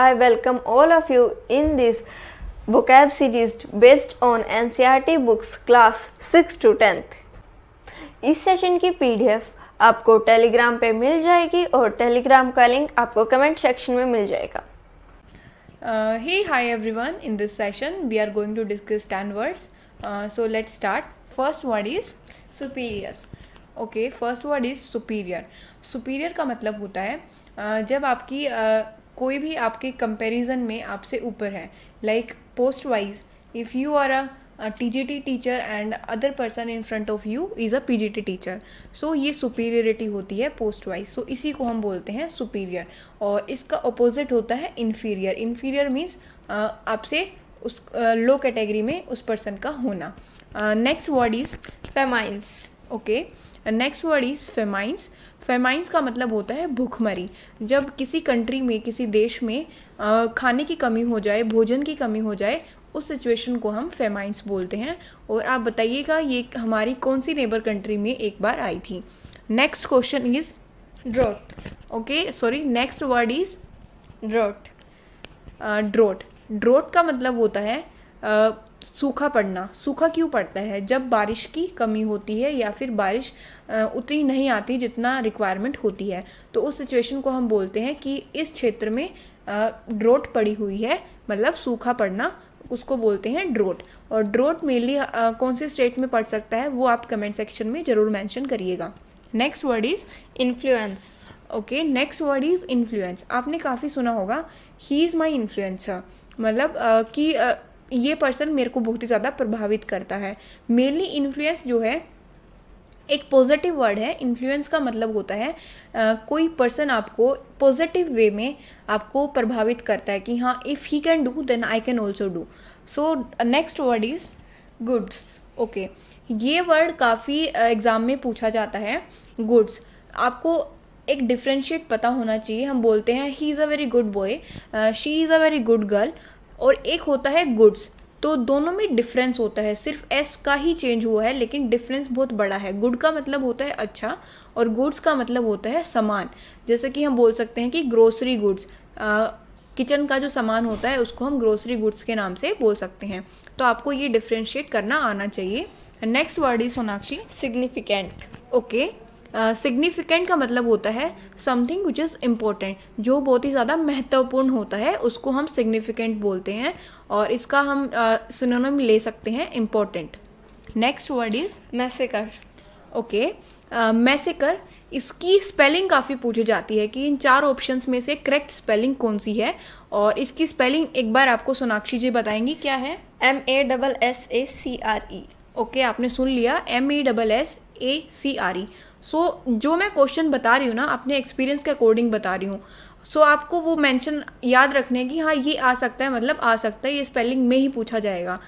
I welcome all of you in this vocab series based on N C R T books class six to tenth इस session की P D F आपको Telegram पर मिल जाएगी और Telegram का link आपको कमेंट सेक्शन में मिल जाएगा ही hi everyone in this session we are going to discuss ten words so let start first word is superior okay first word is superior superior का मतलब होता है uh, जब आपकी uh, कोई भी आपके कंपैरिजन में आपसे ऊपर है like post wise if you are a T G T teacher and other person in front of you is a P G T teacher so ये सुपीरियरिटी होती है पोस्ट वाइज सो इसी को हम बोलते हैं सुपीरियर और इसका अपोजिट होता है इन्फीरियर इन्फीरियर मीन्स आपसे उस लो कैटेगरी में उस पर्सन का होना next word is famines okay next word is famines famines का मतलब होता है भूखमरी जब किसी कंट्री में किसी देश में खाने की कमी हो जाए भोजन की कमी हो जाए उस सिचुएशन को हम फेमाइंस बोलते हैं और आप बताइएगा ये हमारी कौन सी नेबर कंट्री में एक बार आई थी next question is drought okay sorry next word is drought drought drought का मतलब होता है सूखा पड़ना सूखा क्यों पड़ता है जब बारिश की कमी होती है या फिर बारिश उतनी नहीं आती जितना रिक्वायरमेंट होती है तो उस सिचुएशन को हम बोलते हैं कि इस क्षेत्र में ड्रोट पड़ी हुई है मतलब सूखा पड़ना उसको बोलते हैं ड्रोट और ड्रोट मेनली कौन से स्टेट में पड़ सकता है वो आप कमेंट सेक्शन में ज़रूर मैंशन करिएगा next word is influence okay next word is influence आपने काफ़ी सुना होगा ही इज़ माई इन्फ्लुएंसर मतलब कि ये पर्सन मेरे को बहुत ही ज़्यादा प्रभावित करता है मेनली इन्फ्लुएंस जो है एक पॉजिटिव वर्ड है इन्फ्लुएंस का मतलब होता है आ, कोई पर्सन आपको पॉजिटिव वे में आपको प्रभावित करता है कि हाँ if he can do then I can also do so next word is goods okay ये वर्ड काफ़ी एग्ज़ाम में पूछा जाता है गुड्स आपको एक डिफ्रेंशिएट पता होना चाहिए हम बोलते हैं he is a very good boy she is a very good girl और एक होता है गुड्स तो दोनों में डिफरेंस होता है सिर्फ एस का ही चेंज हुआ है लेकिन डिफरेंस बहुत बड़ा है गुड का मतलब होता है अच्छा और गुड्स का मतलब होता है सामान जैसे कि हम बोल सकते हैं कि ग्रोसरी गुड्स किचन का जो सामान होता है उसको हम ग्रोसरी गुड्स के नाम से बोल सकते हैं तो आपको ये डिफ्रेंशिएट करना आना चाहिए नेक्स्ट वर्ड इज सोनाक्षी सिग्निफिकेंट ओके सिग्निफिकेंट का मतलब होता है समथिंग विच इज़ इम्पोर्टेंट जो बहुत ही ज़्यादा महत्वपूर्ण होता है उसको हम सिग्निफिकेंट बोलते हैं और इसका हम सिनोनिम uh, ले सकते हैं important next word is massacre okay massacre इसकी स्पेलिंग काफ़ी पूछी जाती है कि इन चार ऑप्शंस में से करेक्ट स्पेलिंग कौन सी है और इसकी स्पेलिंग एक बार आपको सोनाक्षी जी बताएंगी क्या है M A double S A C R E okay okay, आपने सुन लिया M E double S A C R E so जो मैं क्वेश्चन बता रही हूँ ना अपने एक्सपीरियंस के अकॉर्डिंग बता रही हूँ सो so, आपको वो मेंशन याद रखने की हाँ ये आ सकता है मतलब आ सकता है ये स्पेलिंग में ही पूछा जाएगा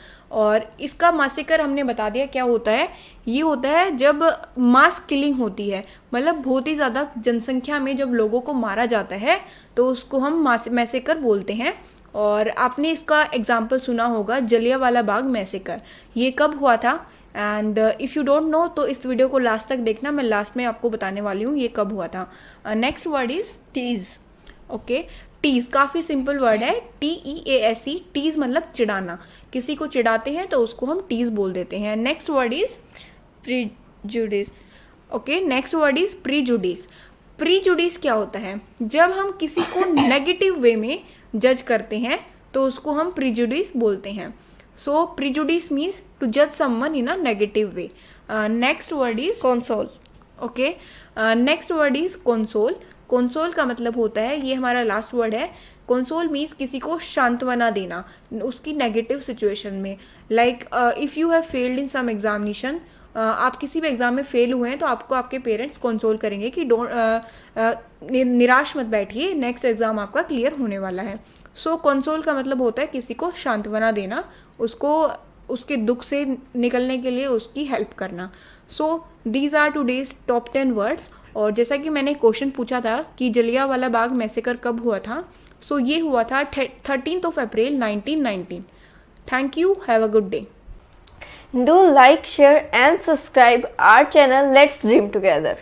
और इसका मासिकर हमने बता दिया क्या होता है ये होता है जब मास किलिंग होती है मतलब बहुत ही ज़्यादा जनसंख्या में जब लोगों को मारा जाता है तो उसको हम मास मैसेकर बोलते हैं और आपने इसका एग्जाम्पल सुना होगा जलिया वाला बाग मैसेकर ये कब हुआ था and if you don't know तो इस वीडियो को लास्ट तक देखना मैं लास्ट में आपको बताने वाली हूँ ये कब हुआ था next word is tease okay tease काफ़ी सिंपल वर्ड है T E A S E tease मतलब चिड़ाना किसी को चिड़ाते हैं तो उसको हम टीज बोल देते हैं next word is prejudice okay next word is prejudice prejudice क्या होता है जब हम किसी को नेगेटिव वे में जज करते हैं तो उसको हम प्रिजुडिस बोलते हैं सो प्रिजुडिस मीन्स टू जज someone in a negative way next word is console okay next word is console console का मतलब होता है ये हमारा लास्ट वर्ड है कंसोल मीन्स किसी को शांतवना देना उसकी नेगेटिव सिचुएशन में like if you have failed in some examination आप किसी भी एग्ज़ाम में फेल हुए हैं तो आपको आपके पेरेंट्स कंसोल करेंगे कि डोंट निराश मत बैठिए नेक्स्ट एग्ज़ाम आपका क्लियर होने वाला है सो so, कंसोल का मतलब होता है किसी को सांत्वना देना उसको उसके दुख से निकलने के लिए उसकी हेल्प करना so these are today's top ten words और जैसा कि मैंने क्वेश्चन पूछा था कि जलिया वाला बाग मैसेकर कब हुआ था सो so, ये हुआ था thirteen of April nineteen nineteen thank you have a good day Do like, share and subscribe our channel Let's Dream Together.